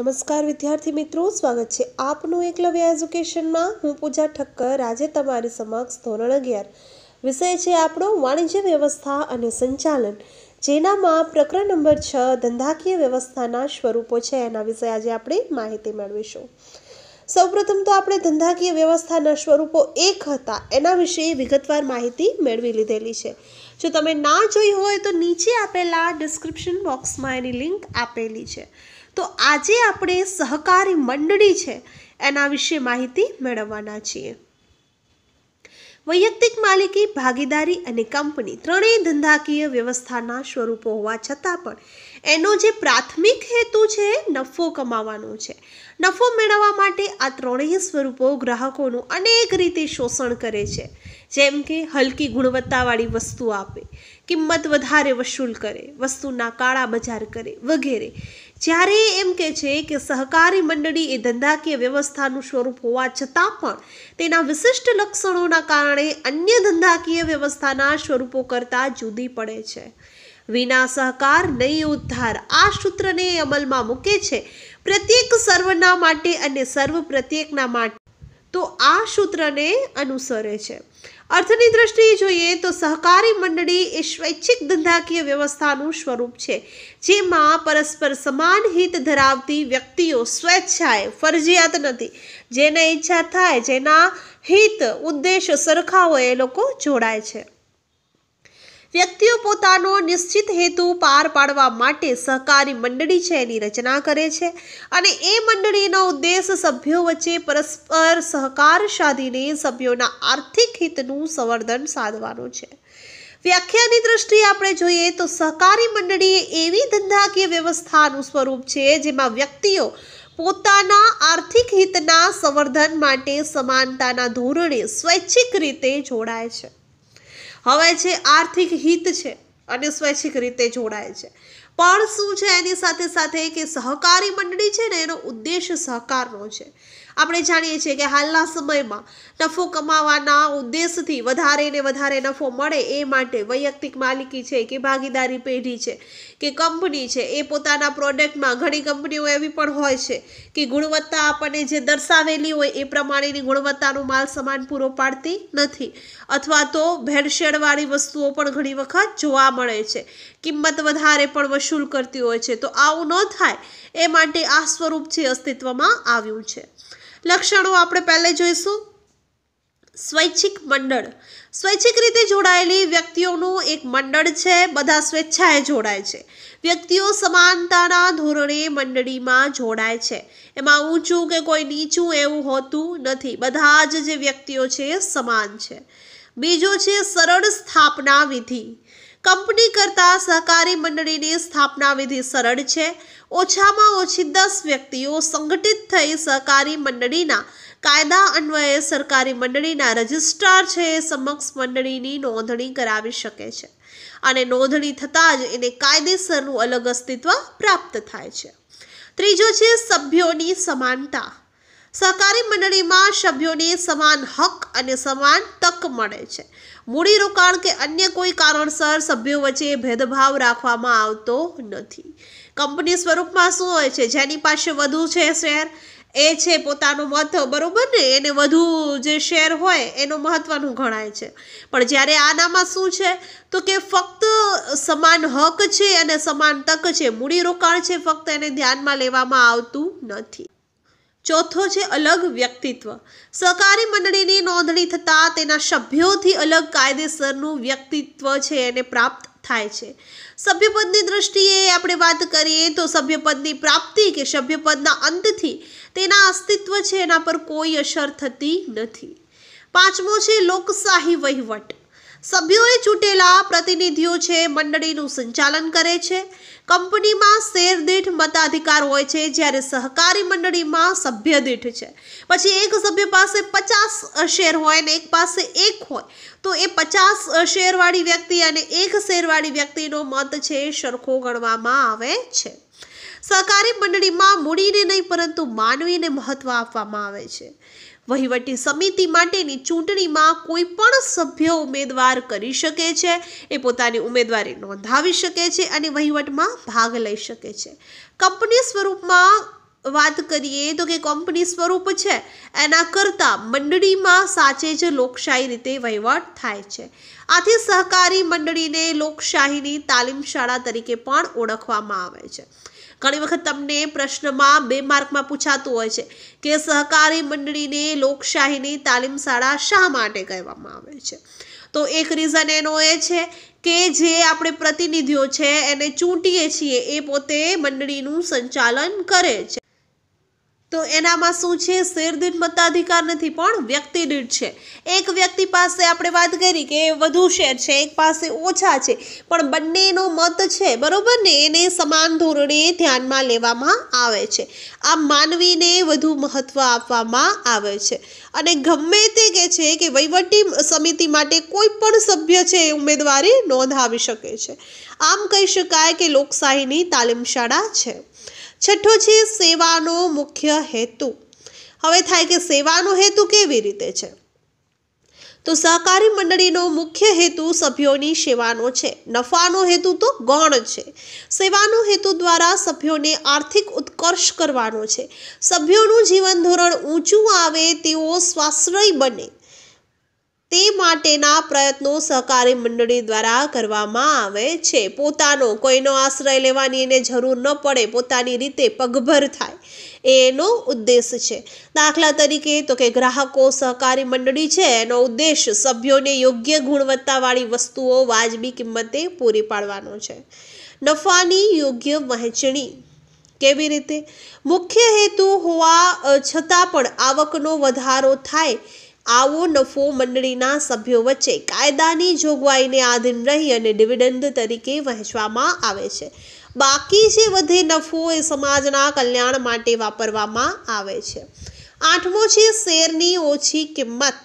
નમસ્કાર વિદ્યાર્થી મિત્રો સ્વાગત છે આપનું એકલવ્ય એજ્યુકેશનમાં હું પૂજા ઠક્કર આજે તમારી સમક્ષ ધોરણ અગિયાર વિષય છે આપણો વાણિજ્ય વ્યવસ્થા અને સંચાલન જેનામાં પ્રકરણ નંબર છ ધંધાકીય વ્યવસ્થાના સ્વરૂપો છે એના વિશે આજે આપણે માહિતી મેળવીશું સૌપ્રથમ તો આપણે ધંધાકીય વ્યવસ્થાના સ્વરૂપો એક હતા એના વિશે વિગતવાર માહિતી મેળવી લીધેલી છે જો તમે ના જોઈ હોય તો નીચે આપેલા ડિસ્ક્રિપ્શન બોક્સમાં એની લિંક આપેલી છે તો આજે આપણે સહકારી મંડળી છે એના વિશે માહિતી મેળવવાના છીએ વૈયક્તિક માલિકી ભાગીદારી અને કંપની ત્રણેય ધંધાકીય વ્યવસ્થાના સ્વરૂપો હોવા છતાં પણ એનો જે પ્રાથમિક હેતુ છે નફો કમાવાનો છે નફો મેળવવા માટે આ ત્રણેય સ્વરૂપો ગ્રાહકોનું અનેક રીતે શોષણ કરે છે જેમ કે હલકી ગુણવત્તાવાળી વસ્તુ આપે કિંમત વધારે વસૂલ કરે વસ્તુના કાળા બજાર કરે વગેરે જ્યારે એમ કે છે કે સહકારી મંડળી એ ધંધાકીય વ્યવસ્થાનું સ્વરૂપ હોવા છતાં પણ તેના વિશિષ્ટ લક્ષણોના કારણે અન્ય ધંધાકીય વ્યવસ્થાના સ્વરૂપો કરતાં જુદી પડે છે વિના સહકાર નહીં ઉદ્ધાર આ સૂત્રને અમલમાં મૂકે છે પ્રત્યેક સર્વના માટે અને સર્વ પ્રત્યેકના માટે તો આ સૂત્રને અનુસરે છે અર્થની દ્રષ્ટિએ જોઈએ તો સહકારી મંડળી એ સ્વૈચ્છિક ધંધાકીય વ્યવસ્થાનું સ્વરૂપ છે જેમાં પરસ્પર સમાન હિત ધરાવતી વ્યક્તિઓ સ્વેચ્છાએ ફરજિયાત નથી જેને ઈચ્છા થાય જેના હિત ઉદ્દેશ સરખા હોય એ લોકો જોડાય છે વ્યક્તિઓ પોતાનો નિશ્ચિત હેતુ પાર પાડવા માટે સહકારી મંડળી છે એની રચના કરે છે અને એ મંડળીનો ઉદ્દેશ સભ્યો વચ્ચે પરસ્પર સહકાર સાધીને સભ્યોના આર્થિક હિતનું સંવર્ધન સાધવાનું છે વ્યાખ્યાની દ્રષ્ટિએ આપણે જોઈએ તો સહકારી મંડળી એવી ધંધાકીય વ્યવસ્થાનું સ્વરૂપ છે જેમાં વ્યક્તિઓ પોતાના આર્થિક હિતના સંવર્ધન માટે સમાનતાના ધોરણે સ્વૈચ્છિક રીતે જોડાય છે હવે જે આર્થિક હિત છે અને સ્વૈચ્છિક રીતે જોડાય છે પણ શું છે એની સાથે સાથે કે સહકારી મંડળી છે ને એનો ઉદ્દેશ સહકારનો છે આપણે જાણીએ છીએ કે હાલના સમયમાં નફો કમાવાના ઉદ્દેશથી વધારે ને વધારે નફો મળે એ માટે વૈયક્તિક માલિકી છે કે ભાગીદારી પેઢી છે કે કંપની છે એ પોતાના પ્રોડક્ટમાં ઘણી કંપનીઓ એવી પણ હોય છે કે ગુણવત્તા આપણને જે દર્શાવેલી હોય એ પ્રમાણેની ગુણવત્તાનું માલ સમાન પૂરો પાડતી નથી અથવા તો ભેળસેળવાળી વસ્તુઓ પણ ઘણી વખત જોવા મળે છે કિંમત વધારે પણ વસૂલ કરતી હોય છે તો આવું ન થાય એ માટે આ સ્વરૂપ જે અસ્તિત્વમાં આવ્યું છે લક્ષણો આપણે પહેલે જોઈશું સ્વૈચ્છિક મંડળ સ્વૈચ્છિક રીતે જોડાયેલી વ્યક્તિઓનું એક મંડળ છે બધા સ્વેચ્છાએ જોડાય છે વ્યક્તિઓ સમાનતાના ધોરણે મંડળીમાં જોડાય છે એમાં ઊંચું કે કોઈ નીચું એવું હોતું નથી બધા જ જે વ્યક્તિઓ છે સમાન છે બીજો છે સરળ સ્થાપના વિધિ કંપની કરતાં સહકારી મંડળીની સ્થાપના વિધિ સરળ છે ઓછામાં ઓછી દસ વ્યક્તિઓ સંગઠિત થઈ સહકારી મંડળીના કાયદા અન્વયે સરકારી મંડળીના રજિસ્ટ્રાર છે એ સમક્ષ મંડળીની નોંધણી કરાવી શકે છે અને નોંધણી થતાં જ એને કાયદેસરનું અલગ અસ્તિત્વ પ્રાપ્ત થાય છે ત્રીજો છે સભ્યોની સમાનતા સહકારી મંડળીમાં સભ્યોને સમાન હક અને સમાન તક મળે છે મૂડીરોકાણ કે અન્ય કોઈ કારણસર સભ્યો વચ્ચે ભેદભાવ રાખવામાં આવતો નથી કંપની સ્વરૂપમાં શું હોય છે જેની પાસે વધુ છે શેર એ છે પોતાનું મત બરાબર ને એને વધુ જે શેર હોય એનું મહત્વનું ગણાય છે પણ જ્યારે આનામાં શું છે તો કે ફક્ત સમાન હક છે અને સમાન તક છે મૂડીરોકાણ છે ફક્ત એને ધ્યાનમાં લેવામાં આવતું નથી ચોથો છે અલગ વ્યક્તિત્વ સહકારી મંડળીની નોંધણી થતાં તેના સભ્યોથી અલગ કાયદેસરનું વ્યક્તિત્વ છે એને પ્રાપ્ત થાય છે સભ્યપદની દ્રષ્ટિએ આપણે વાત કરીએ તો સભ્યપદની પ્રાપ્તિ કે સભ્યપદના અંતથી તેના અસ્તિત્વ છે એના પર કોઈ અસર થતી નથી પાંચમો છે લોકશાહી વહીવટ સભ્યોએ ચૂંટેલા પ્રતિનિધિઓ છે મંડળીનું સંચાલન કરે છે કંપનીમાં શેરદીઠ મતાધિકાર હોય છે જ્યારે સહકારી મંડળીમાં સભ્યદીઠ છે પછી એક સભ્ય પાસે પચાસ શેર હોય અને એક પાસે એક હોય તો એ પચાસ શેરવાળી વ્યક્તિ અને એક શેરવાળી વ્યક્તિનો મત છે સરખો ગણવામાં આવે છે સહકારી મંડળીમાં મૂડીને નહીં પરંતુ માનવીને મહત્ત્વ આપવામાં આવે છે વહીવટી સમિતિ માટેની ચૂંટણીમાં કોઈ પણ સભ્ય ઉમેદવાર કરી શકે છે એ પોતાની ઉમેદવારી નોંધાવી શકે છે અને વહીવટમાં ભાગ લઈ શકે છે કંપની સ્વરૂપમાં વાત કરીએ તો કે કંપની સ્વરૂપ છે એના કરતાં મંડળીમાં સાચે જ લોકશાહી રીતે વહીવટ થાય છે આથી સહકારી મંડળીને લોકશાહીની તાલીમ શાળા તરીકે પણ ઓળખવામાં આવે છે ઘણી વખત તમને પ્રશ્નમાં બે માર્કમાં પૂછાતું હોય છે કે સહકારી મંડળીને લોકશાહીની તાલીમ શાળા શા માટે કહેવામાં આવે છે તો એક રીઝન એનો એ છે કે જે આપણે પ્રતિનિધિઓ છે એને ચૂંટીએ છીએ એ પોતે મંડળીનું સંચાલન કરે છે તો એનામાં શું છે શેર દીઠ મતાધિકાર નથી પણ વ્યક્તિ દીઠ છે એક વ્યક્તિ પાસે આપણે વાત કરી કે વધુ શેર છે એક પાસે ઓછા છે પણ બંનેનો મત છે બરાબર ને એને સમાન ધોરણે ધ્યાનમાં લેવામાં આવે છે આમ માનવીને વધુ મહત્ત્વ આપવામાં આવે છે અને ગમે તે કે છે કે વહીવટી સમિતિ માટે કોઈ પણ સભ્ય છે એ ઉમેદવારી નોંધાવી શકે છે આમ કહી શકાય કે લોકશાહીની તાલીમ શાળા છે છઠ્ઠો છે સેવાનો મુખ્ય હેતુ હવે થાય કે સેવાનો હેતુ કેવી રીતે છે તો સહકારી મંડળીનો મુખ્ય હેતુ સભ્યોની સેવાનો છે નફાનો હેતુ તો ગૌણ છે સેવાનો હેતુ દ્વારા સભ્યોને આર્થિક ઉત્કર્ષ કરવાનો છે સભ્યોનું જીવન ધોરણ ઊંચું આવે તેઓ સ્વાશ્રય બને તે માટેના પ્રયત્નો સહકારી મંડળી દ્વારા કરવામાં આવે છે પોતાનો કોઈનો આશ્રય લેવાની એને જરૂર ન પડે પોતાની રીતે પગભર થાય એનો ઉદ્દેશ છે દાખલા તરીકે તો કે ગ્રાહકો સહકારી મંડળી છે એનો ઉદ્દેશ સભ્યોને યોગ્ય ગુણવત્તાવાળી વસ્તુઓ વાજબી કિંમતે પૂરી પાડવાનો છે નફાની યોગ્ય વહેંચણી કેવી રીતે મુખ્ય હેતુ હોવા છતાં પણ આવકનો વધારો થાય આવો નફો મંડળીના સભ્યો વચ્ચે કાયદાની જોગવાઈને આધીન રહી અને ડિવિડન્ડ તરીકે વહેંચવામાં આવે છે બાકી જે વધે નફો એ સમાજના કલ્યાણ માટે વાપરવામાં આવે છે આઠમો છે શેરની ઓછી કિંમત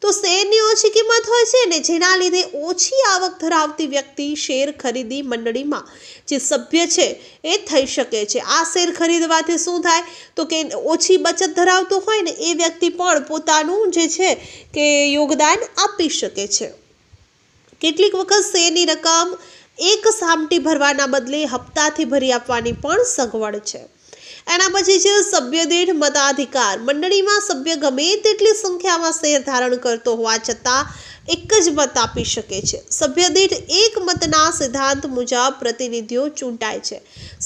તો શેરની ઓછી કિંમત હોય છે ને જેના લીધે ઓછી આવક ધરાવતી વ્યક્તિ શેર ખરીદી મંડળીમાં જે સભ્ય છે એ થઈ શકે છે આ શેર ખરીદવાથી શું થાય તો કે ઓછી બચત ધરાવતો હોય ને એ વ્યક્તિ પણ પોતાનું જે છે કે યોગદાન આપી શકે છે કેટલીક વખત શેરની રકમ એક સામટી ભરવાના બદલે હપ્તાથી ભરી આપવાની પણ સગવડ છે એના પછી છે સભ્યદીઠ મતાધિકાર મંડળીમાં સભ્ય ગમે તેટલી સંખ્યામાં શેર ધારણ કરતો હોવા છતાં એક જ મત આપી શકે છે સભ્યદીઠ એક મતના સિદ્ધાંત મુજબ પ્રતિનિધિઓ ચૂંટાય છે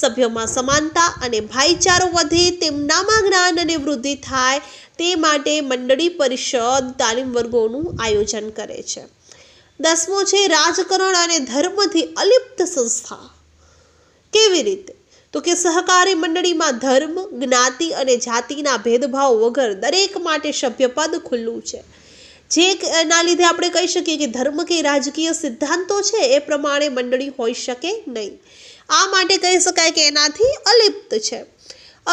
સભ્યોમાં સમાનતા અને ભાઈચારો વધે તેમનામાં જ્ઞાન અને વૃદ્ધિ થાય તે માટે મંડળી પરિષદ તાલીમ વર્ગોનું આયોજન કરે છે દસમો છે રાજકરણ અને ધર્મથી અલિપ્ત સંસ્થા કેવી રીતે તો કે સહકારી મંડળીમાં ધર્મ જ્ઞાતિ અને જાતિના ભેદભાવ વગર દરેક માટે સભ્યપદ ખુલ્લું છે જે ના લીધે આપણે કહી શકીએ કે ધર્મ કે રાજકીય સિદ્ધાંતો છે એ પ્રમાણે મંડળી હોઈ શકે નહીં આ માટે કહી શકાય કે એનાથી અલિપ્ત છે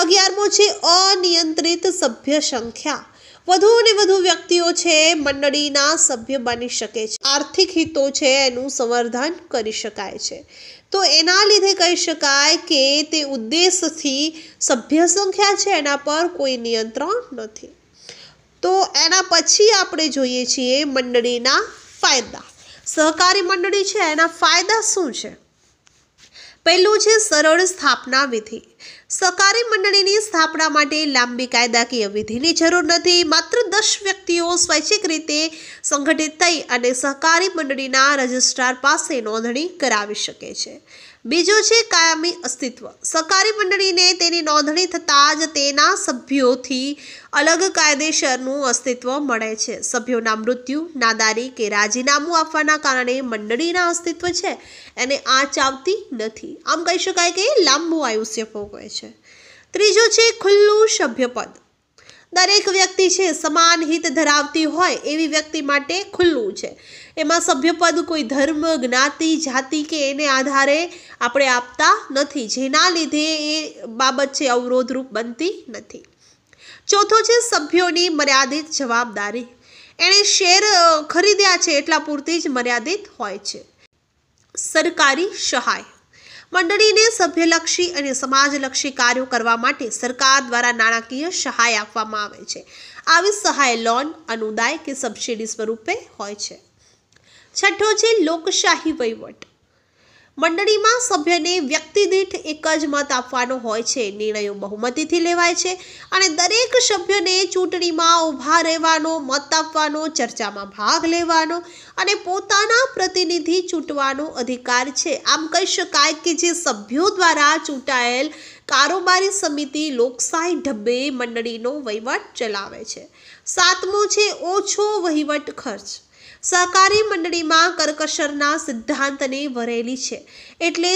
અગિયારમો છે અનિયંત્રિત સભ્ય સંખ્યા વધુ અને વધુ વ્યક્તિઓ છે મંડળીના સભ્ય બની શકે છે આર્થિક હિતો છે એનું સંવર્ધન કરી શકાય છે તો એના લીધે કહી શકાય કે તે ઉદ્દેશથી સભ્ય સંખ્યા છે એના પર કોઈ નિયંત્રણ નથી તો એના પછી આપણે જોઈએ છીએ મંડળીના ફાયદા સહકારી મંડળી છે એના ફાયદા શું છે પહેલું છે સરળ સ્થાપના વિધિ સહકારી મંડળીની સ્થાપના માટે લાંબી કાયદાકીય વિધિની જરૂર નથી માત્ર દસ વ્યક્તિઓ સ્વૈચ્છિક રીતે સંગઠિત થઈ અને સહકારી મંડળીના રજિસ્ટ્રાર પાસે નોંધણી કરાવી શકે છે બીજો છે કાયમી અસ્તિત્વ સહકારી મંડળીને તેની નોંધણી થતાં જ તેના સભ્યોથી અલગ કાયદેસરનું અસ્તિત્વ મળે છે સભ્યોના મૃત્યુ નાદારી કે રાજીનામું આપવાના કારણે મંડળીના અસ્તિત્વ છે એને આંચ આવતી નથી આમ કહી શકાય કે લાંબુ આયુષ્ય ભોગવે છે ત્રીજો છે ખુલ્લું સભ્યપદ દરેક વ્યક્તિ છે સમાન હિત ધરાવતી હોય એવી વ્યક્તિ માટે ખુલ્લું છે એમાં સભ્યપદ કોઈ ધર્મ જ્ઞાતિ જાતિ કે એને આધારે આપણે આપતા નથી જેના લીધે એ બાબત છે અવરોધરૂપ બનતી નથી ચોથો છે સભ્યોની મર્યાદિત જવાબદારી એણે શેર ખરીદ્યા છે એટલા પૂરતી જ મર્યાદિત હોય છે સરકારી સહાય મંડળીને સભ્યલક્ષી અને સમાજલક્ષી કાર્યો કરવા માટે સરકાર દ્વારા નાણાકીય સહાય આપવામાં આવે છે આવી સહાય લોન અનુદાય કે સબસિડી સ્વરૂપે હોય છે છઠ્ઠો છે લોકશાહી વહીવટ મંડળીમાં સભ્યને વ્યક્તિદીઠ એક જ મત આપવાનો હોય છે નિર્ણયો બહુમતીથી લેવાય છે અને દરેક સભ્યને ચૂંટણીમાં ઊભા રહેવાનો મત આપવાનો ચર્ચામાં ભાગ લેવાનો અને પોતાના પ્રતિનિધિ ચૂંટવાનો અધિકાર છે આમ કહી શકાય કે જે સભ્યો દ્વારા ચૂંટાયેલ કારોબારી સમિતિ લોકશાહી ઢબ્બે મંડળીનો વહીવટ ચલાવે છે સાતમું છે ઓછો વહીવટ ખર્ચ સહકારી મંડળીમાં કરકસરના સિદ્ધાંતને વરેલી છે એટલે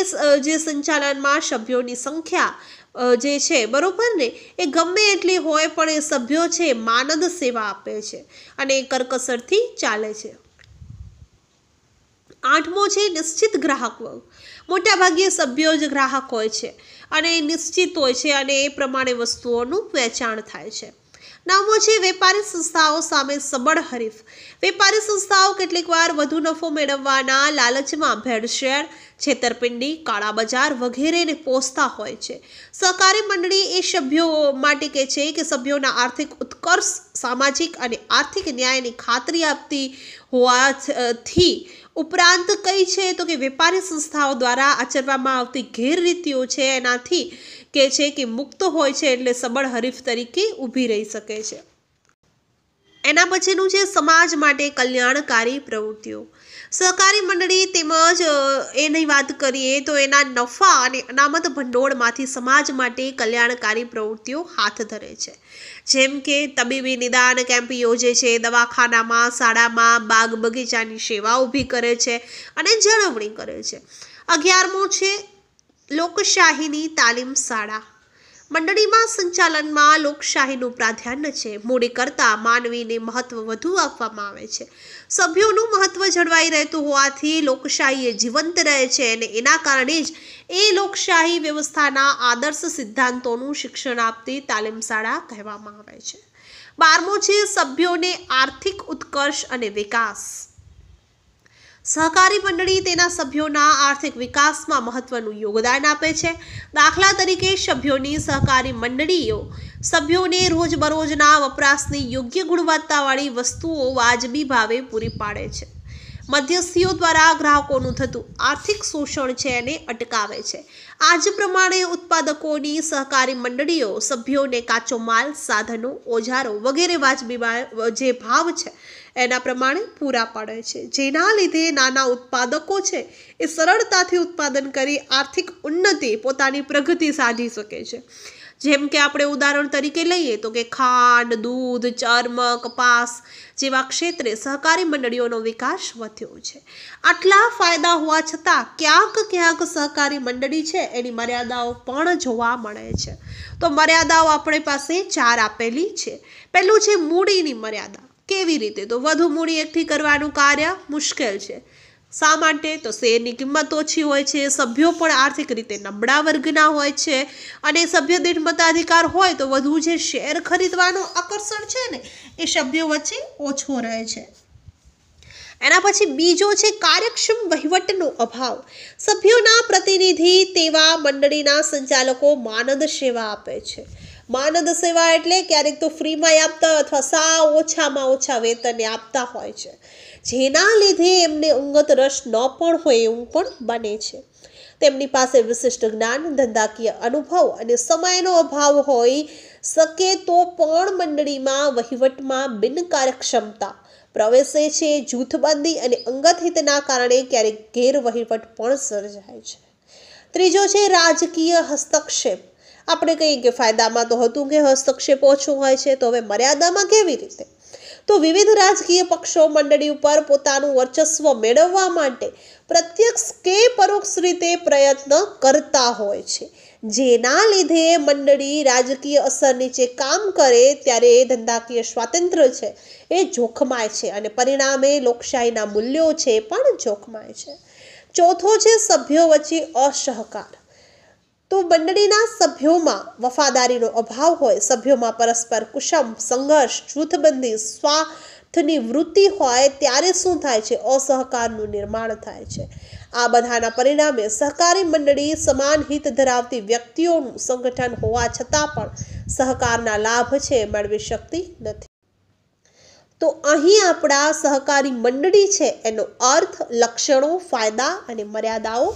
જે સંચાલનમાં સભ્યોની સંખ્યા જે છે બરાબર ને એ ગમે એટલી હોય પણ એ સભ્યો છે માનદ સેવા આપે છે અને કરકસરથી ચાલે છે આઠમો છે નિશ્ચિત ગ્રાહક વર્ગ મોટાભાગે સભ્યો જ ગ્રાહક હોય છે અને નિશ્ચિત હોય છે અને એ પ્રમાણે વસ્તુઓનું વેચાણ થાય છે નામો છે વેપારી સંસ્થાઓ સામે સબળ હરીફ વેપારી સંસ્થાઓ કેટલીકવાર વધુ નફો મેળવવાના લાલચમાં ભેળસેળ છેતરપિંડી કાળા બજાર વગેરેને પોષતા હોય છે સહકારી મંડળી એ સભ્યો માટે કે છે કે સભ્યોના આર્થિક ઉત્કર્ષ સામાજિક અને આર્થિક ન્યાયની ખાતરી આપતી હોવાથી ઉપરાંત કઈ છે તો કે વેપારી સંસ્થાઓ દ્વારા આચરવામાં આવતી ગેરરીતિઓ છે એનાથી કે છે કે મુક્ત હોય છે એટલે સબળ હરીફ તરીકે ઊભી રહી શકે છે એના પછીનું છે સમાજ માટે કલ્યાણકારી પ્રવૃત્તિઓ સહકારી મંડળી તેમજ એની વાત કરીએ તો એના નફા અને અનામત ભંડોળમાંથી સમાજ માટે કલ્યાણકારી પ્રવૃત્તિઓ હાથ ધરે છે જેમ કે તબીબી નિદાન કેમ્પ યોજે છે દવાખાનામાં શાળામાં બાગ બગીચાની સેવા ઊભી કરે છે અને જાળવણી કરે છે અગિયારમું છે લોકશાહીની તાલીમ શાળા મંડળીમાં સંચાલનમાં લોકશાહીનું પ્રાધાન્ય છે મૂડી કરતાં માનવીને મહત્ત્વ વધુ આપવામાં આવે છે સભ્યોનું મહત્ત્વ જળવાઈ રહેતું હોવાથી લોકશાહી જીવંત રહે છે અને એના કારણે જ એ લોકશાહી વ્યવસ્થાના આદર્શ સિદ્ધાંતોનું શિક્ષણ આપતી તાલીમ શાળા કહેવામાં આવે છે બારમો છે સભ્યોને આર્થિક ઉત્કર્ષ અને વિકાસ સહકારી મંડળી તેના સભ્યોના આર્થિક વિકાસમાં મહત્વનું યોગદાન આપે છે દાખલા તરીકે સભ્યોની સહકારી મંડળીઓ સભ્યોને રોજબરોજના વપરાશની યોગ્ય ગુણવત્તાવાળી વસ્તુઓ વાજબી ભાવે પૂરી પાડે છે મધ્યસ્થીઓ દ્વારા ગ્રાહકોનું થતું આર્થિક શોષણ છે એને અટકાવે છે આજ પ્રમાણે ઉત્પાદકોની સહકારી મંડળીઓ સભ્યોને કાચો માલ સાધનો ઓજારો વગેરે વાજબીમાં જે ભાવ છે એના પ્રમાણે પૂરા પાડે છે જેના લીધે નાના ઉત્પાદકો છે એ સરળતાથી ઉત્પાદન કરી આર્થિક ઉન્નતિ પોતાની પ્રગતિ સાધી શકે છે જેમ કે આપણે ઉદાહરણ તરીકે લઈએ તો કે ખાંડ દૂધ ચર્મ કપાસ જેવા ક્ષેત્રે સહકારી મંડળીઓનો વિકાસ વધ્યો છે આટલા ફાયદા હોવા છતાં ક્યાંક ક્યાંક સહકારી મંડળી છે એની મર્યાદાઓ પણ જોવા મળે છે તો મર્યાદાઓ આપણી પાસે ચાર આપેલી છે પહેલું છે મૂડીની મર્યાદા કેવી રીતે તો વધુ મૂડી એકઠી કરવાનું કાર્ય મુશ્કેલ છે શા માટે તો શેરની કિંમત ઓછી હોય છે સભ્યો પણ આર્થિક રીતે નબળા વર્ગના હોય છે અને સભ્ય દીઠ મતાધિકાર હોય તો વધુ જે શેર ખરીદવાનો આકર્ષણ છે ને એ સભ્યો વચ્ચે ઓછો રહે છે એના પછી બીજો છે કાર્યક્ષમ વહીવટનો અભાવ સભ્યોના પ્રતિનિધિ તેવા મંડળીના સંચાલકો માનદ સેવા આપે છે માનદ સેવા એટલે ક્યારેક તો ફ્રીમાં આપતા અથવા સાવ ઓછામાં ઓછા વેતને આપતા હોય છે જેના લીધે એમને અંગત રસ ન પણ હોય એવું પણ બને છે તેમની પાસે વિશિષ્ટ જ્ઞાન ધંધાકીય અનુભવ અને સમયનો અભાવ હોય શકે તો પણ મંડળીમાં વહીવટમાં બિનકાર્યક્ષમતા પ્રવેશે છે જૂથબંધી અને અંગત હિતના કારણે ક્યારેક ગેરવહીવટ પણ સર્જાય છે ત્રીજો છે રાજકીય હસ્તક્ષેપ આપણે કહીએ કે ફાયદામાં તો હતું કે હસ્તક્ષેપ ઓછું હોય છે તો હવે મર્યાદામાં કેવી રીતે તો વિવિધ રાજકીય પક્ષો મંડળી ઉપર પોતાનું વર્ચસ્વ મેળવવા માટે પ્રત્યક્ષ કે પરોક્ષ રીતે પ્રયત્ન કરતા હોય છે જેના લીધે મંડળી રાજકીય અસર નીચે કામ કરે ત્યારે એ ધંધાકીય સ્વાતંત્ર્ય છે એ જોખમાય છે અને પરિણામે લોકશાહીના મૂલ્યો છે પણ જોખમાય છે ચોથો છે સભ્યો વચ્ચે અસહકાર તો મંડળીના સભ્યોમાં વફાદારીનો અભાવ હોય સભ્યોમાં પરસ્પર કુશમ સંઘર્ષ જૂથબંધી સ્વાર્થની વૃત્તિ હોય ત્યારે શું થાય છે અસહકારનું નિર્માણ થાય છે આ બધાના પરિણામે સહકારી મંડળી સમાન હિત ધરાવતી વ્યક્તિઓનું સંગઠન હોવા છતાં પણ સહકારના લાભ છે મેળવી શકતી નથી તો અહીં આપણા સહકારી મંડળી છે એનો અર્થ લક્ષણો ફાયદા અને મર્યાદાઓ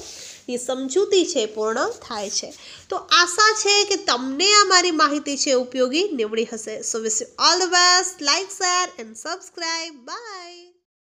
એ સમજૂતી છે પૂર્ણ થાય છે તો આશા છે કે તમને આ મારી માહિતી છે ઉપયોગી નીવડી હશે so wish you all the best like share and subscribe by